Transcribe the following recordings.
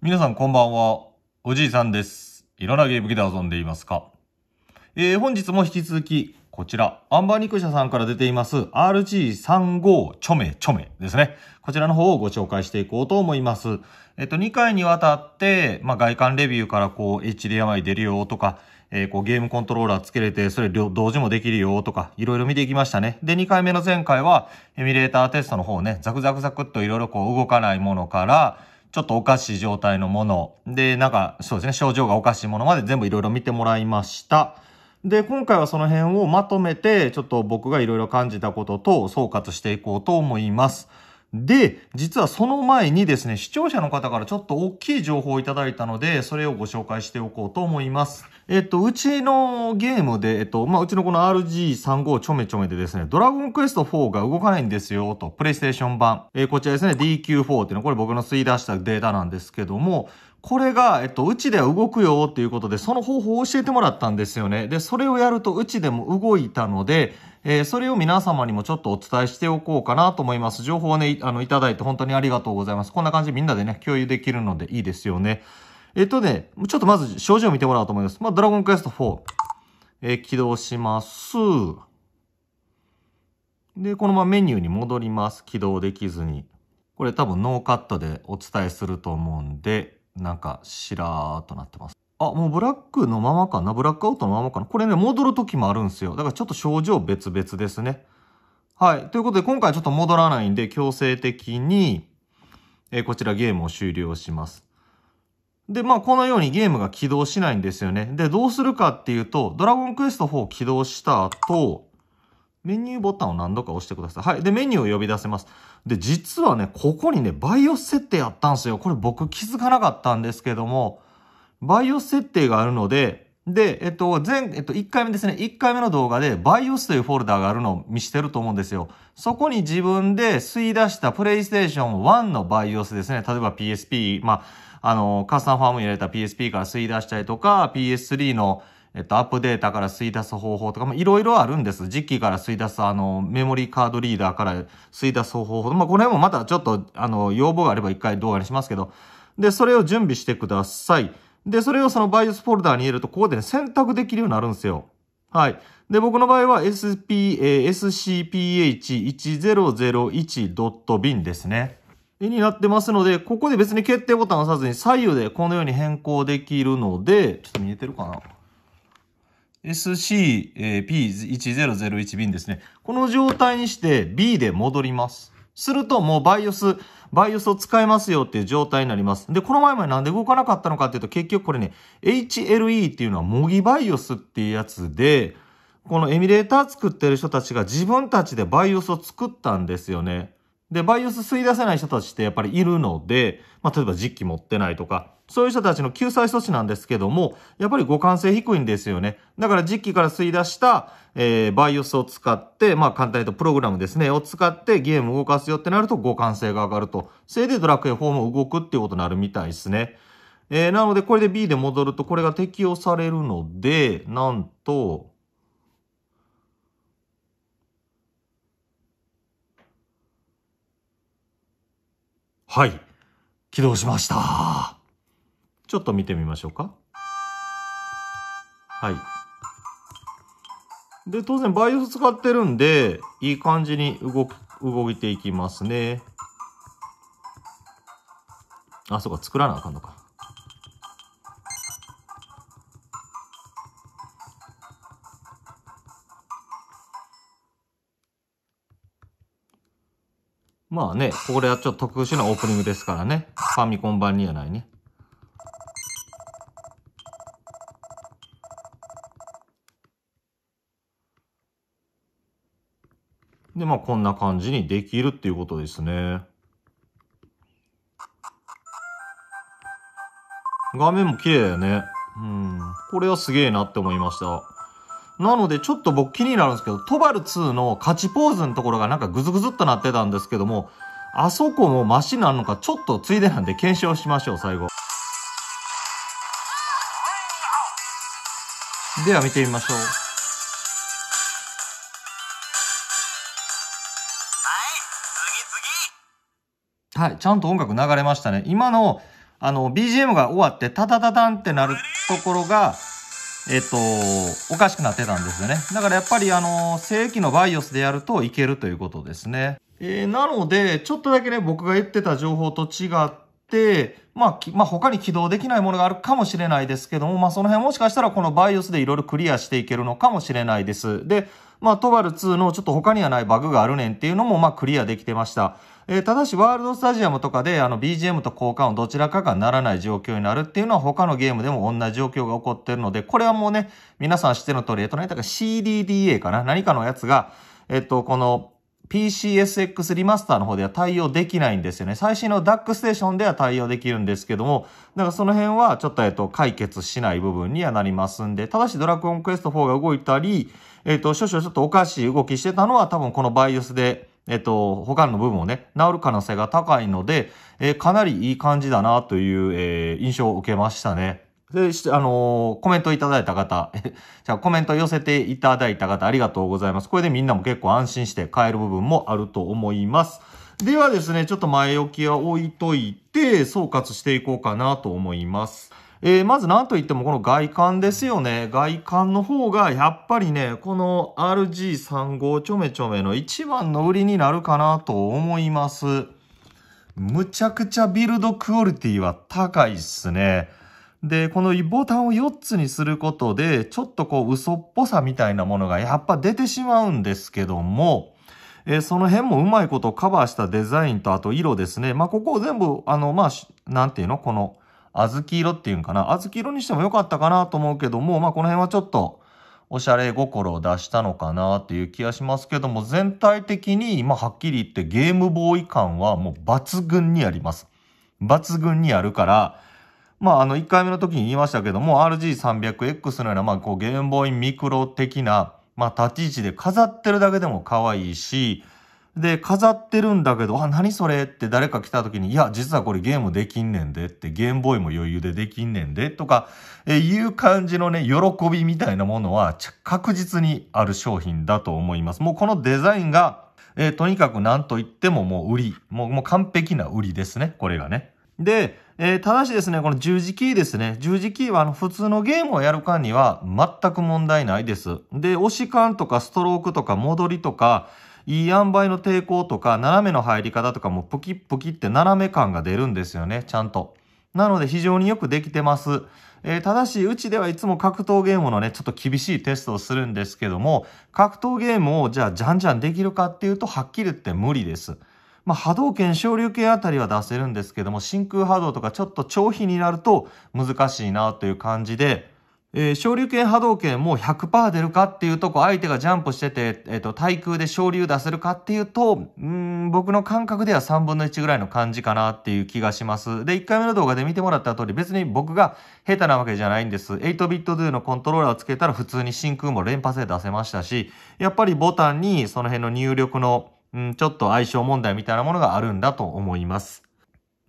皆さんこんばんは。おじいさんです。いろんなゲーム機で遊んでいますかえー、本日も引き続き、こちら、アンバーニクシャさんから出ています RG35 ちょめちょめですね。こちらの方をご紹介していこうと思います。えっと、2回にわたって、まあ、外観レビューからこう HDMI 出るよとか、えー、こうゲームコントローラーつけれて、それ同時もできるよとか、いろいろ見ていきましたね。で、2回目の前回は、エミュレーターテストの方ね、ザクザクザクっといろいろこう動かないものから、ちょっとおかしい状態のもの、で、なんか、そうですね、症状がおかしいものまで全部いろいろ見てもらいました。で、今回はその辺をまとめて、ちょっと僕がいろいろ感じたことと総括していこうと思います。で、実はその前にですね、視聴者の方からちょっと大きい情報をいただいたので、それをご紹介しておこうと思います。えっと、うちのゲームで、えっと、まあ、うちのこの RG35 ちょめちょめでですね、ドラゴンクエスト4が動かないんですよ、と、プレイステーション版。えー、こちらですね、DQ4 っていうのは、これ僕の吸い出したデータなんですけども、これが、えっと、うちでは動くよっていうことで、その方法を教えてもらったんですよね。で、それをやるとうちでも動いたので、えー、それを皆様にもちょっとお伝えしておこうかなと思います。情報をね、あの、いただいて本当にありがとうございます。こんな感じでみんなでね、共有できるのでいいですよね。えっとね、ちょっとまず症状を見てもらおうと思います。まあ、ドラゴンクエスト4、えー、起動します。で、このままメニューに戻ります。起動できずに。これ多分ノーカットでお伝えすると思うんで、なんかしらーっとなってます。あ、もうブラックのままかなブラックアウトのままかなこれね、戻る時もあるんですよ。だからちょっと症状別々ですね。はい。ということで、今回ちょっと戻らないんで、強制的に、えー、こちらゲームを終了します。で、まあ、このようにゲームが起動しないんですよね。で、どうするかっていうと、ドラゴンクエスト4を起動した後、メニューボタンを何度か押してください。はい。で、メニューを呼び出せます。で、実はね、ここにね、バイオ設定あったんですよ。これ僕気づかなかったんですけども、バイオ設定があるので、で、えっと、前、えっと、1回目ですね。1回目の動画で、バイオスというフォルダがあるのを見してると思うんですよ。そこに自分で吸い出したプレイステーション1のバイオスですね。例えば PSP、まあ、あの、カスタムファームに入れた PSP から吸い出したりとか、PS3 の、えっと、アップデータから吸い出す方法とか、いろいろあるんです。時期から吸い出す、あの、メモリーカードリーダーから吸い出す方法。まあ、この辺もまたちょっと、あの、要望があれば一回動画にしますけど、で、それを準備してください。で、それをその BIOS フォルダーに入れると、ここで、ね、選択できるようになるんですよ。はい。で、僕の場合は SP、えー、scph1001.bin ですね。になってますので、ここで別に決定ボタンを押さずに左右でこのように変更できるので、ちょっと見えてるかな SCP-1001 便ですね。この状態にして B で戻ります。するともうバイオス、バイオスを使いますよっていう状態になります。で、この前までなんで動かなかったのかっていうと結局これね、HLE っていうのは模擬バイオスっていうやつで、このエミュレーター作ってる人たちが自分たちでバイオスを作ったんですよね。で、バイオス吸い出せない人たちってやっぱりいるので、まあ、例えば実機持ってないとか、そういう人たちの救済措置なんですけども、やっぱり互換性低いんですよね。だから実機から吸い出した、えー、バイオスを使って、まあ簡単に言うとプログラムですね、を使ってゲームを動かすよってなると互換性が上がると。それでドラクエ4も動くっていうことになるみたいですね。えー、なのでこれで B で戻るとこれが適用されるので、なんと、はい、起動しました。ちょっと見てみましょうか。はい。で、当然バイオス使ってるんで、いい感じに動く、動いていきますね。あ、そうか、作らなあかんのか。まあね、これはちょっと特殊なオープニングですからね。ファミコン版にはないね。で、まあこんな感じにできるっていうことですね。画面も綺麗だよね。うん。これはすげえなって思いました。なのでちょっと僕気になるんですけど、トバル2の勝ちポーズのところがなんかグズグズっとなってたんですけども、あそこもマシなのかちょっとついでなんで検証しましょう、最後。では見てみましょう。はい、ちゃんと音楽流れましたね。今の、あの、BGM が終わって、タタタタンってなるところが、えっと、おかしくなってたんですよね。だからやっぱり、あの、正規の BIOS でやるといけるということですね。えー、なので、ちょっとだけね、僕が言ってた情報と違って、まあ、まあ、他に起動できないものがあるかもしれないですけども、まあ、その辺もしかしたらこの BIOS でいろいろクリアしていけるのかもしれないです。で、まあ、トバル2のちょっと他にはないバグがあるねんっていうのも、まあ、クリアできてました。えー、ただしワールドスタジアムとかであの BGM と交換をどちらかがならない状況になるっていうのは他のゲームでも同じ状況が起こってるので、これはもうね、皆さん知っての通り、えっと、何だか CDDA かな何かのやつが、えっと、この PCSX リマスターの方では対応できないんですよね。最新の DAC ステーションでは対応できるんですけども、だからその辺はちょっと、えっと、解決しない部分にはなりますんで、ただしドラゴンクエスト4が動いたり、えっと、少々ちょっとおかしい動きしてたのは多分このバイオスでえっと、他の部分をね、治る可能性が高いので、えー、かなりいい感じだなという、えー、印象を受けましたね。で、あのー、コメントいただいた方、じゃあコメント寄せていただいた方ありがとうございます。これでみんなも結構安心して買える部分もあると思います。ではですね、ちょっと前置きは置いといて、総括していこうかなと思います。えー、まず何と言ってもこの外観ですよね。外観の方がやっぱりね、この RG35 ちょめちょめの一番の売りになるかなと思います。むちゃくちゃビルドクオリティは高いっすね。で、このボタンを4つにすることで、ちょっとこう嘘っぽさみたいなものがやっぱ出てしまうんですけども、えー、その辺もうまいことカバーしたデザインとあと色ですね。まあ、ここを全部、あの、まあ、なんていうのこの小豆色っていうんかな。小豆色にしても良かったかなと思うけども、まあこの辺はちょっとおしゃれ心を出したのかなっていう気がしますけども、全体的に、まあはっきり言ってゲームボーイ感はもう抜群にあります。抜群にあるから、まああの1回目の時に言いましたけども、RG300X のような、まあこうゲームボーイミクロ的な、まあ立ち位置で飾ってるだけでも可愛いし、で、飾ってるんだけど、あ、何それって誰か来た時に、いや、実はこれゲームできんねんでって、ゲームボーイも余裕でできんねんでとか、えいう感じのね、喜びみたいなものは確実にある商品だと思います。もうこのデザインが、えー、とにかく何と言ってももう売り。もうもう完璧な売りですね、これがね。で、えー、ただしですね、この十字キーですね。十字キーはあの普通のゲームをやる間には全く問題ないです。で、押し感とかストロークとか戻りとか、いい塩梅の抵抗とか、斜めの入り方とかもプキプキって斜め感が出るんですよね、ちゃんと。なので非常によくできてます。えー、ただし、うちではいつも格闘ゲームのね、ちょっと厳しいテストをするんですけども、格闘ゲームをじゃあじゃんじゃんできるかっていうと、はっきり言って無理です。まあ、波動拳、昇竜拳あたりは出せるんですけども、真空波動とかちょっと長飛になると難しいなという感じで、えー、昇竜拳波動拳もう100%出るかっていうとこ、相手がジャンプしてて、えっ、ー、と、対空で昇竜出せるかっていうと、うん、僕の感覚では3分の1ぐらいの感じかなっていう気がします。で、1回目の動画で見てもらった通り、別に僕が下手なわけじゃないんです。8ビットドゥのコントローラーをつけたら普通に真空も連発で出せましたし、やっぱりボタンにその辺の入力の、うん、ちょっと相性問題みたいなものがあるんだと思います。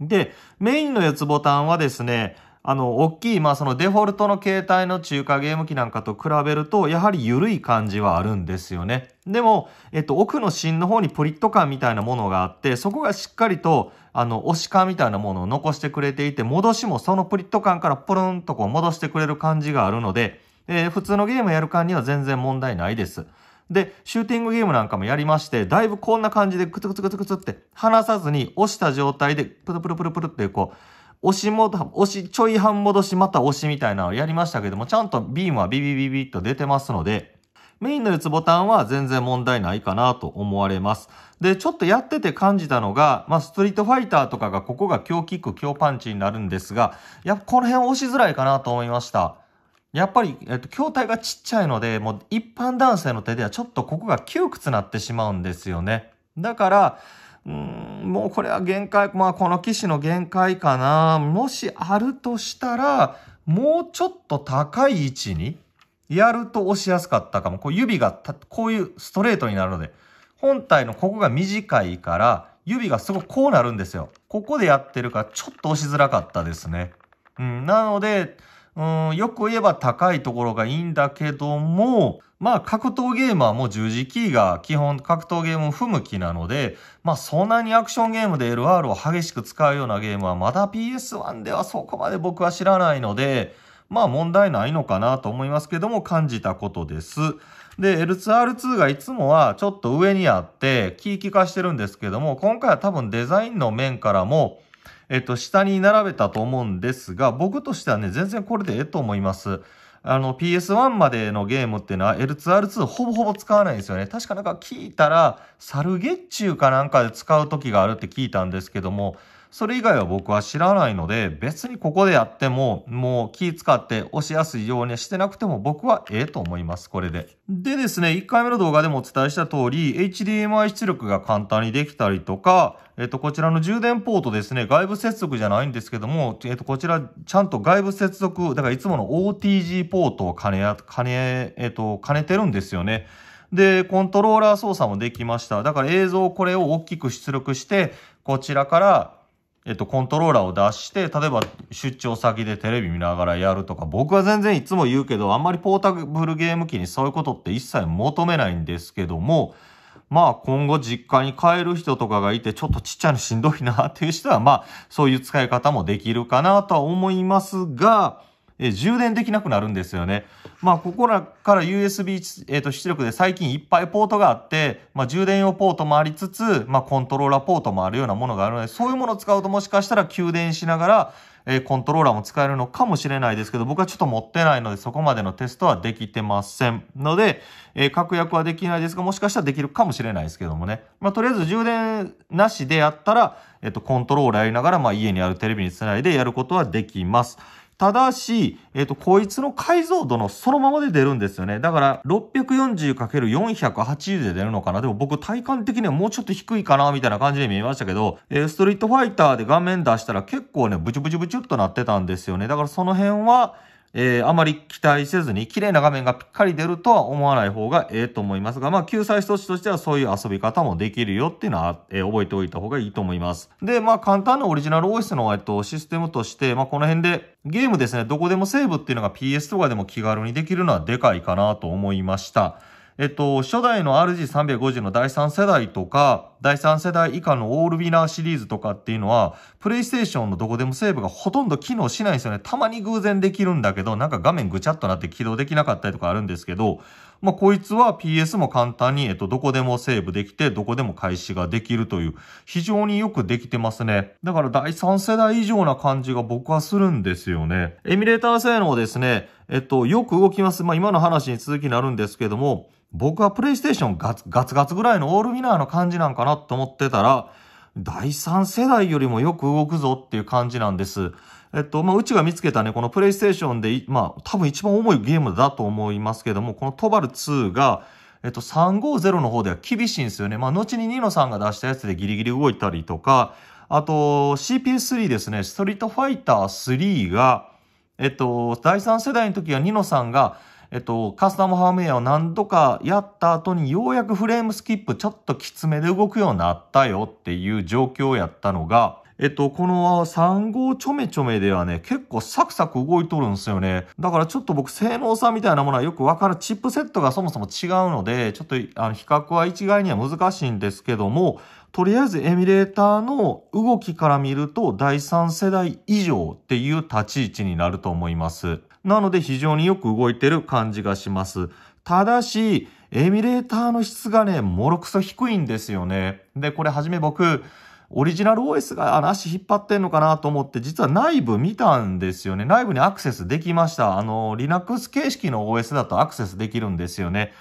で、メインの四つボタンはですね、あの、大きい、まあそのデフォルトの携帯の中華ゲーム機なんかと比べると、やはり緩い感じはあるんですよね。でも、えっと、奥の芯の方にプリット感みたいなものがあって、そこがしっかりと、あの、押し感みたいなものを残してくれていて、戻しもそのプリット感からポロンとこう戻してくれる感じがあるので、えー、普通のゲームやる感には全然問題ないです。で、シューティングゲームなんかもやりまして、だいぶこんな感じでクツクツクツクツって離さずに押した状態でプルプルプルプルってこう、押しも、押し、ちょい半戻し、また押しみたいなのをやりましたけども、ちゃんとビームはビビビビッと出てますので、メインの打つボタンは全然問題ないかなと思われます。で、ちょっとやってて感じたのが、まあ、ストリートファイターとかがここが強キック、強パンチになるんですが、やっぱこの辺押しづらいかなと思いました。やっぱり、えっと、筐体がちっちゃいので、もう一般男性の手ではちょっとここが窮屈なってしまうんですよね。だから、うん、もうこれは限界、まあこの機士の限界かな。もしあるとしたら、もうちょっと高い位置にやると押しやすかったかも。こう指がこういうストレートになるので、本体のここが短いから、指がすごくこうなるんですよ。ここでやってるから、ちょっと押しづらかったですね。うん、なので、うん、よく言えば高いところがいいんだけども、まあ格闘ゲームはもう十字キーが基本格闘ゲーム不向きなので、まあそんなにアクションゲームで LR を激しく使うようなゲームはまだ PS1 ではそこまで僕は知らないので、まあ問題ないのかなと思いますけども感じたことです。で、L2R2 がいつもはちょっと上にあって、キー利かしてるんですけども、今回は多分デザインの面からも、えっと、下に並べたと思うんですが、僕としてはね、全然これでええと思います。あの、PS1 までのゲームっていうのは L2R2 ほぼほぼ使わないんですよね。確かなんか聞いたら、サルゲッチューかなんかで使う時があるって聞いたんですけども、それ以外は僕は知らないので、別にここでやっても、もう気使って押しやすいようにしてなくても僕はええと思います、これで。でですね、1回目の動画でもお伝えした通り、HDMI 出力が簡単にできたりとか、えっと、こちらの充電ポートですね、外部接続じゃないんですけども、えっと、こちら、ちゃんと外部接続、だからいつもの OTG ポートを兼ね、兼ね、えっと、兼ねてるんですよね。で、コントローラー操作もできました。だから映像これを大きく出力して、こちらからえっと、コントローラーを出して、例えば出張先でテレビ見ながらやるとか、僕は全然いつも言うけど、あんまりポータブルゲーム機にそういうことって一切求めないんですけども、まあ今後実家に帰る人とかがいて、ちょっとちっちゃいのしんどいなっていう人は、まあそういう使い方もできるかなとは思いますが、え充電できなくなるんですよね。まあ、ここらから USB、えー、と出力で最近いっぱいポートがあって、まあ、充電用ポートもありつつ、まあ、コントローラーポートもあるようなものがあるので、そういうものを使うともしかしたら給電しながら、えコントローラーも使えるのかもしれないですけど、僕はちょっと持ってないので、そこまでのテストはできてません。ので、えー、確約はできないですが、もしかしたらできるかもしれないですけどもね。まあ、とりあえず充電なしでやったら、えっと、コントローラーやりながら、まあ、家にあるテレビにつないでやることはできます。ただし、えっ、ー、と、こいつの解像度のそのままで出るんですよね。だから、640×480 で出るのかなでも僕、体感的にはもうちょっと低いかなみたいな感じで見えましたけど、えー、ストリートファイターで画面出したら結構ね、ブチブチブチっとなってたんですよね。だからその辺は、えー、あまり期待せずに綺麗な画面がぴっかり出るとは思わない方がええと思いますが、まあ、救済措置としてはそういう遊び方もできるよっていうのは、えー、覚えておいた方がいいと思います。で、まあ、簡単なオリジナル OS の、えっと、システムとして、まあ、この辺でゲームですね、どこでもセーブっていうのが PS とかでも気軽にできるのはでかいかなと思いました。えっと、初代の RG350 の第3世代とか、第3世代以下のオールウィナーシリーズとかっていうのは、プレイステーションのどこでもセーブがほとんど機能しないんですよね。たまに偶然できるんだけど、なんか画面ぐちゃっとなって起動できなかったりとかあるんですけど、まあ、こいつは PS も簡単に、えっと、どこでもセーブできて、どこでも開始ができるという、非常によくできてますね。だから第3世代以上な感じが僕はするんですよね。エミュレーター性能ですね、えっと、よく動きます。まあ、今の話に続きになるんですけども、僕はプレイステーションガツガツガツぐらいのオールミナーの感じなんかなと思ってたら、第3世代よりもよく動くぞっていう感じなんです。えっと、まあ、うちが見つけたね、このプレイステーションで、まあ、多分一番重いゲームだと思いますけども、このトバル2が、えっと、350の方では厳しいんですよね。まあ、後にニノさんが出したやつでギリギリ動いたりとか、あと、CPS3 ですね、ストリートファイター3が、えっと、第3世代の時はニノさんが、えっと、カスタムハームウェアを何度かやった後にようやくフレームスキップちょっときつめで動くようになったよっていう状況やったのが、えっと、この3号ちょめちょめではね、結構サクサク動いとるんですよね。だからちょっと僕、性能差みたいなものはよくわかる。チップセットがそもそも違うので、ちょっとあの比較は一概には難しいんですけども、とりあえずエミュレーターの動きから見ると第3世代以上っていう立ち位置になると思います。なので非常によく動いてる感じがします。ただし、エミュレーターの質がね、もろくそ低いんですよね。で、これはじめ僕、オリジナル OS があの足引っ張ってんのかなと思って、実は内部見たんですよね。内部にアクセスできました。あの、Linux 形式の OS だとアクセスできるんですよね。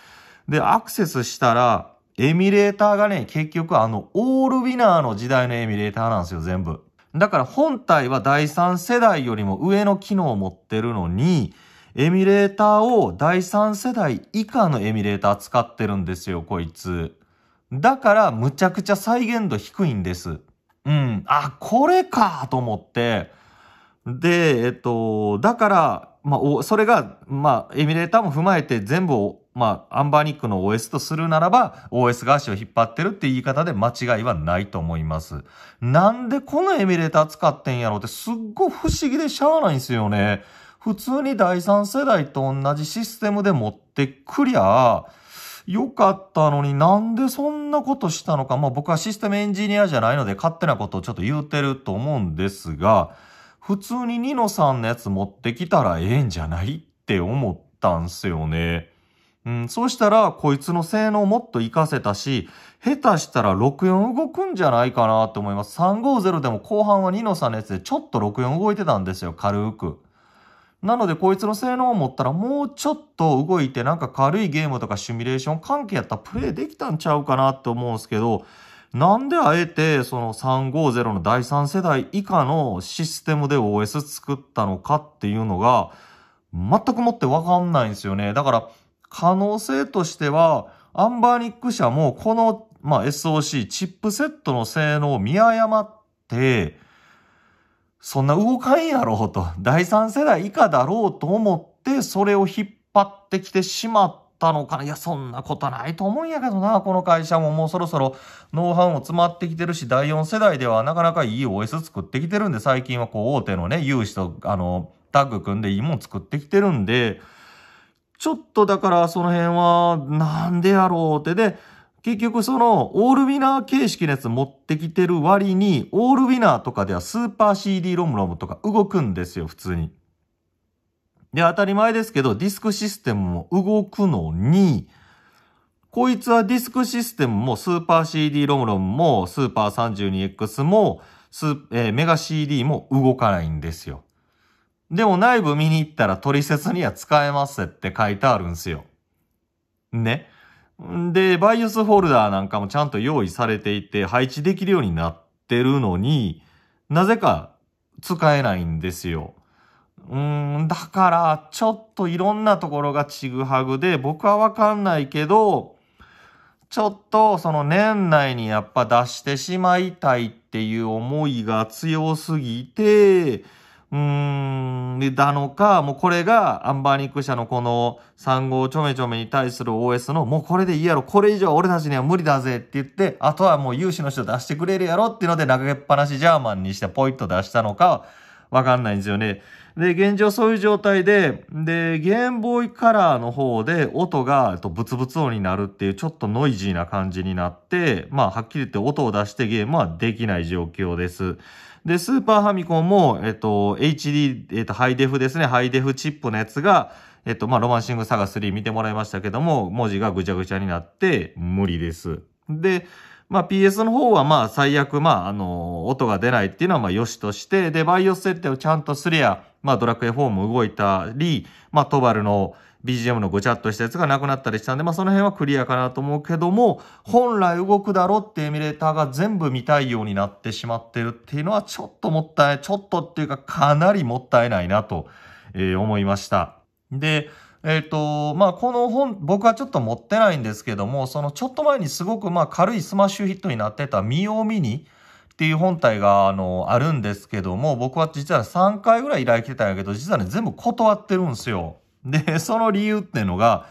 で、アクセスしたら、エミュレーターがね、結局あの、オールウィナーの時代のエミュレーターなんですよ、全部。だから本体は第3世代よりも上の機能を持ってるのに、エミュレーターを第3世代以下のエミュレーター使ってるんですよ、こいつ。だから、むちゃくちゃ再現度低いんです。うん。あ、これかと思って。で、えっと、だから、まあ、それが、まあ、エミュレーターも踏まえて全部を、まあ、アンバーニックの OS とするならば、OS が足を引っ張ってるって言い方で間違いはないと思います。なんでこのエミュレーター使ってんやろってすっごい不思議でしゃあないんですよね。普通に第三世代と同じシステムで持ってくりゃ、良かったのになんでそんなことしたのか、まあ僕はシステムエンジニアじゃないので勝手なことをちょっと言うてると思うんですが、普通にニノさんのやつ持ってきたらええんじゃないって思ったんすよね。うん、そうしたらこいつの性能もっと活かせたし、下手したら64動くんじゃないかなと思います。350でも後半はニノさんのやつでちょっと64動いてたんですよ、軽く。なのでこいつの性能を持ったらもうちょっと動いてなんか軽いゲームとかシミュレーション関係やったらプレイできたんちゃうかなって思うんですけど、なんであえてその350の第3世代以下のシステムで OS 作ったのかっていうのが全くもってわかんないんですよね。だから可能性としてはアンバーニック社もこの、まあ、SOC チップセットの性能を見誤ってそんな動かんやろうと、第三世代以下だろうと思って、それを引っ張ってきてしまったのかな。いや、そんなことないと思うんやけどな、この会社ももうそろそろノウハウも詰まってきてるし、第4世代ではなかなかいい OS 作ってきてるんで、最近はこう大手のね、有志と、あの、タッグ組んでいいもん作ってきてるんで、ちょっとだからその辺は、なんでやろうってで、結局そのオールウィナー形式のやつ持ってきてる割に、オールウィナーとかではスーパー CD ロムロムとか動くんですよ、普通に。で、当たり前ですけど、ディスクシステムも動くのに、こいつはディスクシステムもスーパー CD ロムロムもスーパー 32X もえー、メガ CD も動かないんですよ。でも内部見に行ったら取説には使えますって書いてあるんですよ。ね。で、バイオスフォルダーなんかもちゃんと用意されていて、配置できるようになってるのに、なぜか使えないんですよ。うーん、だから、ちょっといろんなところがちぐはぐで、僕はわかんないけど、ちょっとその年内にやっぱ出してしまいたいっていう思いが強すぎて、うーん、なのか、もうこれがアンバーニック社のこの3号ちょめちょめに対する OS のもうこれでいいやろ、これ以上俺たちには無理だぜって言って、あとはもう有志の人出してくれるやろっていうので投げっぱなしジャーマンにしてポイッと出したのか、わかんないんですよね。で、現状そういう状態で、で、ゲームボーイカラーの方で音がブツブツ音になるっていうちょっとノイジーな感じになって、まあはっきり言って音を出してゲームはできない状況です。で、スーパーファミコンも、えっと、HD、えっと、ハイデフですね、ハイデフチップのやつが、えっと、まあ、ロマンシングサガ3見てもらいましたけども、文字がぐちゃぐちゃになって無理です。で、まあ、PS の方はまあ最悪、まあ、あの、音が出ないっていうのはまあ良しとして、で、バイオス設定をちゃんとすりゃ、まあ、ドラクエ4も動いたり、まあ、トバルの、BGM のごちゃっとしたやつがなくなったりしたんで、まあその辺はクリアかなと思うけども、本来動くだろってエミュレーターが全部見たいようになってしまってるっていうのはちょっともったい、ちょっとっていうかかなりもったいないなと、え思いました。で、えっ、ー、と、まあ、この本、僕はちょっと持ってないんですけども、そのちょっと前にすごくまあ軽いスマッシュヒットになってた見よう見にっていう本体があの、あるんですけども、僕は実は3回ぐらい依頼来てたんやけど、実はね、全部断ってるんですよ。で、その理由ってのが、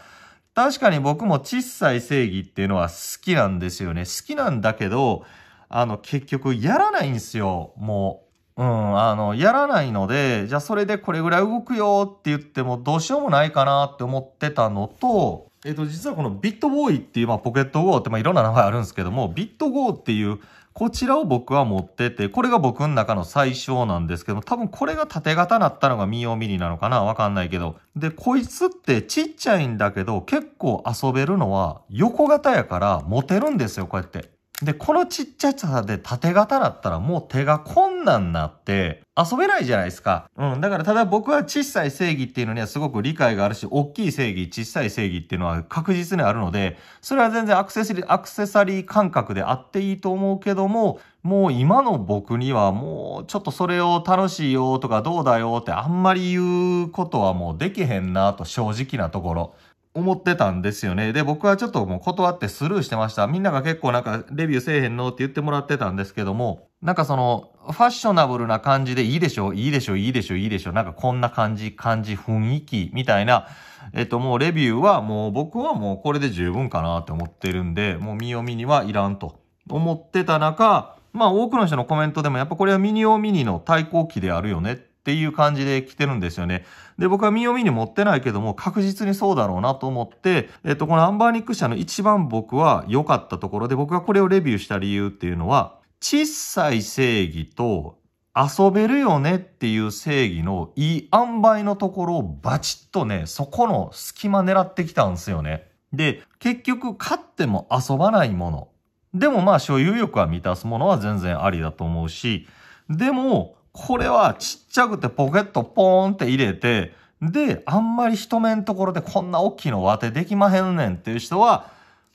確かに僕も小さい正義っていうのは好きなんですよね。好きなんだけど、あの、結局やらないんですよ、もう。うん、あの、やらないので、じゃあそれでこれぐらい動くよって言ってもどうしようもないかなって思ってたのと、えっ、ー、と、実はこのビットボーイっていう、まあ、ポケットゴーって、まあ、いろんな名前あるんですけども、ビットゴーっていう、こちらを僕は持ってて、これが僕の中の最小なんですけども、多分これが縦型なったのがミオミニなのかなわかんないけど。で、こいつってちっちゃいんだけど、結構遊べるのは横型やから持てるんですよ、こうやって。で、このちっちゃさで縦型だったらもう手が困難になって遊べないじゃないですか。うん。だからただ僕は小さい正義っていうのにはすごく理解があるし、大きい正義、小さい正義っていうのは確実にあるので、それは全然アクセサリー、アクセサリー感覚であっていいと思うけども、もう今の僕にはもうちょっとそれを楽しいよとかどうだよってあんまり言うことはもうできへんなと正直なところ。思ってたんですよね。で、僕はちょっともう断ってスルーしてました。みんなが結構なんかレビューせえへんのって言ってもらってたんですけども、なんかその、ファッショナブルな感じでいいでしょ、いいでしょ、いいでしょ、いいでしょ、なんかこんな感じ、感じ、雰囲気みたいな、えっともうレビューはもう僕はもうこれで十分かなって思ってるんで、もう身を見にはいらんと思ってた中、まあ多くの人のコメントでもやっぱこれはミニオミニの対抗期であるよねっていう感じで来てるんですよね。で、僕は身を見に持ってないけども、確実にそうだろうなと思って、えっと、このアンバーニック社の一番僕は良かったところで、僕がこれをレビューした理由っていうのは、小さい正義と遊べるよねっていう正義のいい塩梅のところをバチッとね、そこの隙間狙ってきたんですよね。で、結局勝っても遊ばないもの。でもまあ所有欲は満たすものは全然ありだと思うし、でもこれはちっちゃくてポケットポーンって入れて、で、あんまり人目のところでこんな大きいの割ってできまへんねんっていう人は、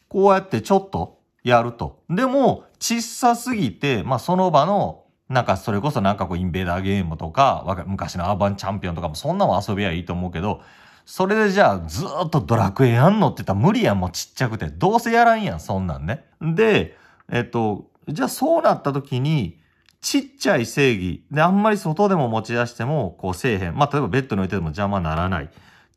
こうやってちょっとやると。でも、小さすぎて、まあその場の、なんかそれこそなんかこうインベーダーゲームとか、昔のアーバンチャンピオンとかもそんなも遊びはいいと思うけど、それでじゃあずっとドラクエやんのって言ったら無理やんもうちっちゃくて。どうせやらんやん、そんなんね。で、えっと、じゃあそうなった時に、ちっちゃい正義であんまり外でも持ち出してもこうせえへん。まあ例えばベッドに置いてても邪魔ならないっ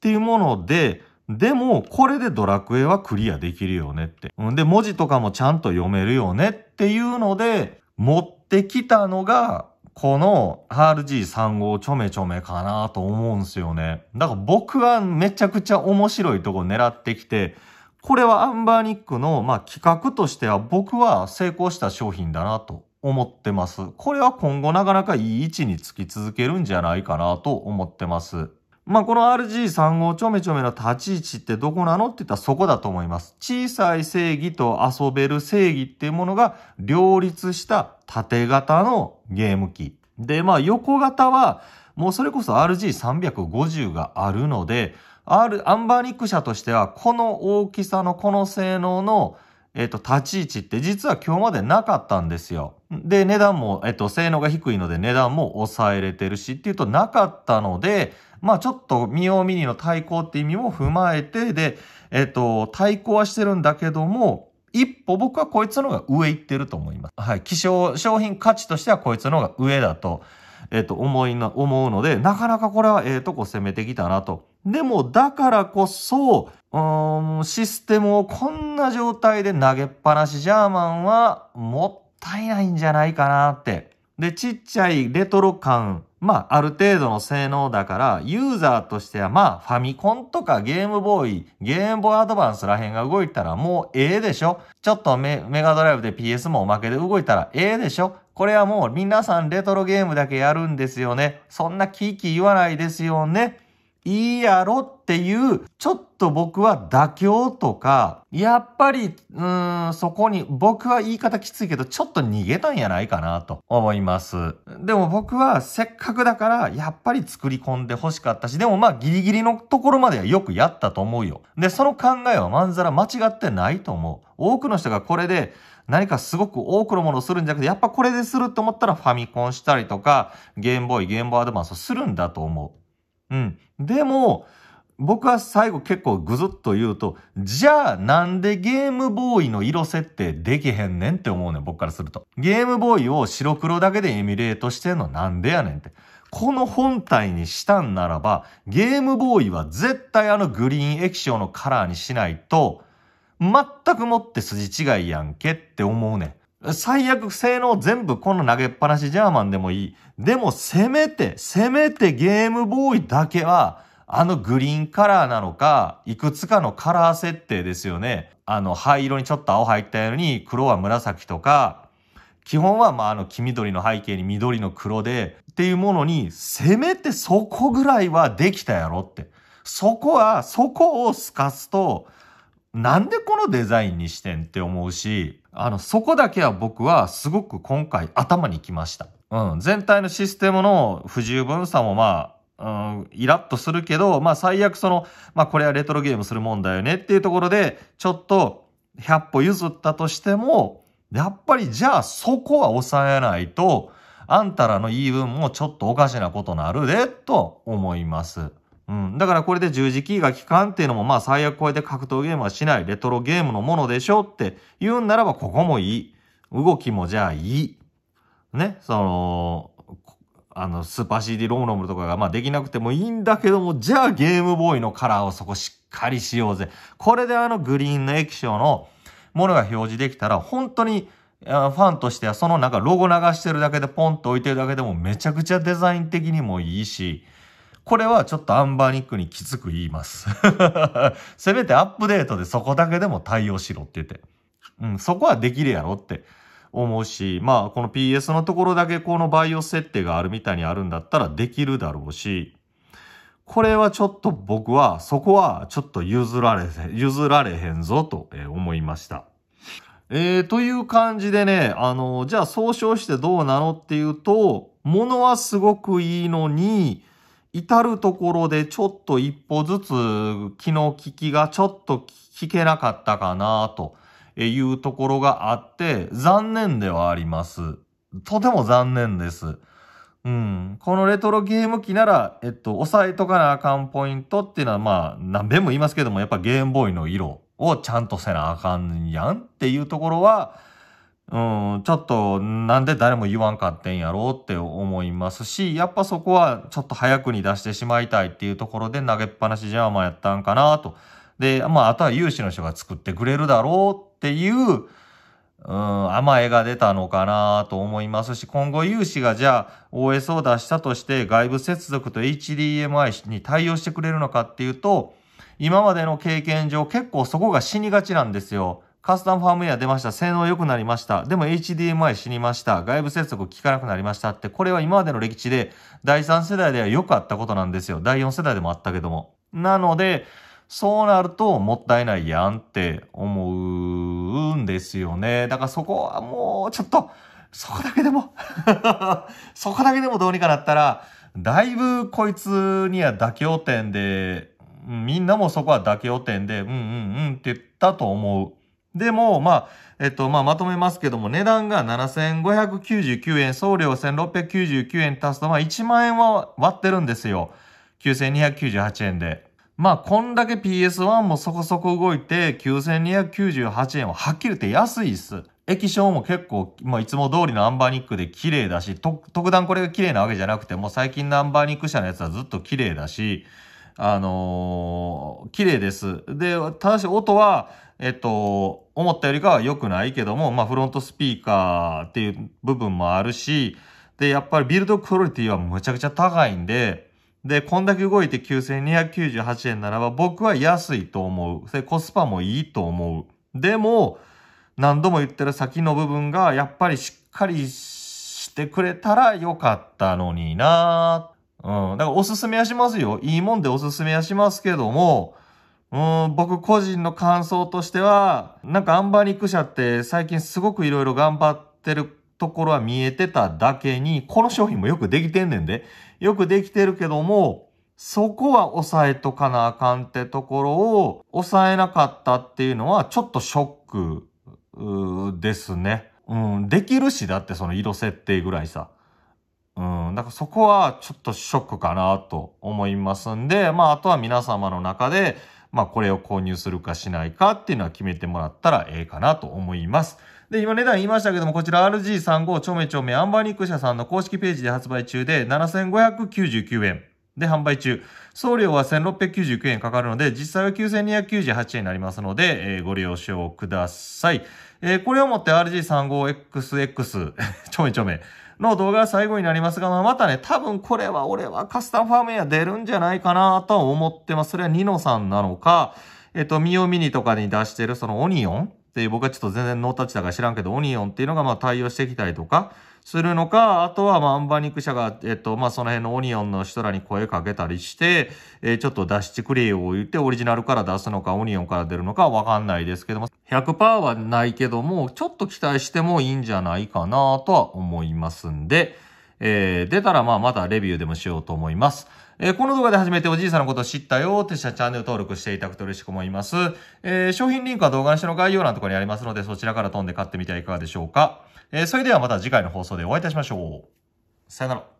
ていうもので、でもこれでドラクエはクリアできるよねって。で、文字とかもちゃんと読めるよねっていうので、持ってきたのが、この RG35 ちょめちょめかなと思うんすよね。だから僕はめちゃくちゃ面白いとこ狙ってきて、これはアンバーニックの、まあ、企画としては僕は成功した商品だなと思ってます。これは今後なかなかいい位置につき続けるんじゃないかなと思ってます。まあ、この RG3 5ちょめちょめの立ち位置ってどこなのって言ったらそこだと思います。小さい正義と遊べる正義っていうものが両立した縦型のゲーム機。で、まあ、横型はもうそれこそ RG350 があるので、R、アンバーニック社としてはこの大きさのこの性能のえっ、と、立ち位置って実は今日までなかったんですよ。で、値段も、えっ、と、性能が低いので値段も抑えれてるしっていうとなかったので、まあちょっと見よう見にの対抗って意味も踏まえて、で、えっ、と、対抗はしてるんだけども、一歩僕はこいつの方が上行ってると思います。はい。希少、商品価値としてはこいつの方が上だと、えっ、と、思いな、思うので、なかなかこれはええとこ攻めてきたなと。でも、だからこそ、うん、システムをこんな状態で投げっぱなしジャーマンはもったいないんじゃないかなって。で、ちっちゃいレトロ感、まあ、ある程度の性能だから、ユーザーとしては、まあ、ファミコンとかゲームボーイ、ゲームボーイアドバンスらへんが動いたらもうええでしょちょっとメメガドライブで PS もおまけで動いたらええでしょこれはもう皆さんレトロゲームだけやるんですよね。そんなキーキー言わないですよね。いいやろっていう、ちょっと僕は妥協とか、やっぱり、うーん、そこに、僕は言い方きついけど、ちょっと逃げたんやないかなと思います。でも僕はせっかくだから、やっぱり作り込んで欲しかったし、でもまあギリギリのところまではよくやったと思うよ。で、その考えはまんざら間違ってないと思う。多くの人がこれで、何かすごく多くのものをするんじゃなくて、やっぱこれでするって思ったらファミコンしたりとか、ゲームボーイ、ゲームボーアドバンスをするんだと思う。うん。でも、僕は最後結構ぐずっと言うと、じゃあなんでゲームボーイの色設定できへんねんって思うねん、僕からすると。ゲームボーイを白黒だけでエミュレートしてんのなんでやねんって。この本体にしたんならば、ゲームボーイは絶対あのグリーン液晶のカラーにしないと、全くもって筋違いやんけって思うねん。最悪性能全部この投げっぱなしジャーマンでもいい。でもせめて、せめてゲームボーイだけは、あのグリーンカラーなのか、いくつかのカラー設定ですよね。あの灰色にちょっと青入ったように、黒は紫とか、基本はまああの黄緑の背景に緑の黒でっていうものに、せめてそこぐらいはできたやろって。そこは、そこを透かすと、なんでこのデザインにしてんって思うし、あの、そこだけは僕はすごく今回頭にきました。うん、全体のシステムの不十分さもまあ、うん、イラッとするけど、まあ最悪その、まあこれはレトロゲームするもんだよねっていうところで、ちょっと100歩譲ったとしても、やっぱりじゃあそこは抑えないと、あんたらの言い分もちょっとおかしなことなるで、と思います。うん。だからこれで十字キーが効かんっていうのも、まあ最悪こうやって格闘ゲームはしないレトロゲームのものでしょって言うんならば、ここもいい。動きもじゃあいい。ね、その、あの、スーパー CD ロムロムとかが、まあできなくてもいいんだけども、じゃあゲームボーイのカラーをそこしっかりしようぜ。これであのグリーンの液晶のものが表示できたら、本当に、ファンとしてはそのなんかロゴ流してるだけでポンと置いてるだけでもめちゃくちゃデザイン的にもいいし、これはちょっとアンバーニックにきつく言います せめてアップデートでそこだけでも対応しろって言って。うん、そこはできるやろって思うし、まあ、この PS のところだけこのバイオ設定があるみたいにあるんだったらできるだろうし、これはちょっと僕は、そこはちょっと譲られ、譲られへんぞと思いました。えー、という感じでね、あの、じゃあ総称してどうなのっていうと、ものはすごくいいのに、至るところでちょっと一歩ずつ気の利きがちょっと聞けなかったかなというところがあって残念ではあります。とても残念です。うん。このレトロゲーム機なら、えっと、押さえとかなあかんポイントっていうのはまあ何べんも言いますけどもやっぱゲームボーイの色をちゃんとせなあかんやんっていうところはうん、ちょっとなんで誰も言わんかってんやろうって思いますし、やっぱそこはちょっと早くに出してしまいたいっていうところで投げっぱなしまあやったんかなと。で、まあ、あとは有志の人が作ってくれるだろうっていう、うん、甘えが出たのかなと思いますし、今後有志がじゃあ OS を出したとして外部接続と HDMI に対応してくれるのかっていうと、今までの経験上結構そこが死にがちなんですよ。カスタムファームウェア出ました。性能良くなりました。でも HDMI 死にました。外部接続効かなくなりましたって、これは今までの歴史で第3世代ではよくあったことなんですよ。第4世代でもあったけども。なので、そうなるともったいないやんって思うんですよね。だからそこはもうちょっと、そこだけでも そこだけでもどうにかなったら、だいぶこいつには妥協点で、みんなもそこは妥協点で、うんうんうんって言ったと思う。でも、まあ、えっと、まあ、まとめますけども、値段が7599円、送料1699円足すと、まあ、1万円は割ってるんですよ。9298円で。まあ、こんだけ PS1 もそこそこ動いて、9298円ははっきり言って安いっす。液晶も結構、まあ、いつも通りのアンバーニックで綺麗だし、特段これが綺麗なわけじゃなくて、もう最近のアンバーニック社のやつはずっと綺麗だし、あのー、綺麗です。で、ただし音は、えっと、思ったよりかは良くないけども、まあ、フロントスピーカーっていう部分もあるし、で、やっぱりビルドクオリティはむちゃくちゃ高いんで、で、こんだけ動いて9298円ならば僕は安いと思う。それコスパもいいと思う。でも、何度も言ってる先の部分がやっぱりしっかりしてくれたら良かったのになうん。だからおすすめはしますよ。いいもんでおすすめはしますけども、うん、僕個人の感想としては、なんかアンバーニック社って最近すごくいろいろ頑張ってるところは見えてただけに、この商品もよくできてんねんで。よくできてるけども、そこは抑えとかなあかんってところを抑えなかったっていうのはちょっとショックですね。うん、できるしだってその色設定ぐらいさ。うん、だからそこはちょっとショックかなと思いますんで、まああとは皆様の中で、まあ、これを購入するかしないかっていうのは決めてもらったらええかなと思います。で、今値段言いましたけども、こちら RG35 ちょめちょめアンバーニック社さんの公式ページで発売中で7599円。で、販売中。送料は1699円かかるので、実際は9298円になりますので、えー、ご了承ください。えー、これをもって RG35XX ちょめちょめ。の動画は最後になりますが、まあ、またね、多分これは俺はカスタムファームウェア出るんじゃないかなと思ってます。それはニノさんなのか、えっと、ミオミニとかに出してるそのオニオンっていう僕はちょっと全然ノータッチだから知らんけど、オニオンっていうのがまあ対応してきたりとか、するのか、あとは、まあ、アンバニック社が、えっと、まあ、その辺のオニオンの人らに声かけたりして、えー、ちょっと出してくれよ、言って、オリジナルから出すのか、オニオンから出るのかわかんないですけども、100%はないけども、ちょっと期待してもいいんじゃないかなとは思いますんで、えー、出たらまあまたレビューでもしようと思います。えー、この動画で初めておじいさんのことを知ったよってしたらチャンネル登録していただくと嬉しく思います。えー、商品リンクは動画の下の概要欄のところにありますので、そちらから飛んで買ってみてはいかがでしょうか。えー、それではまた次回の放送でお会いいたしましょう。さよなら。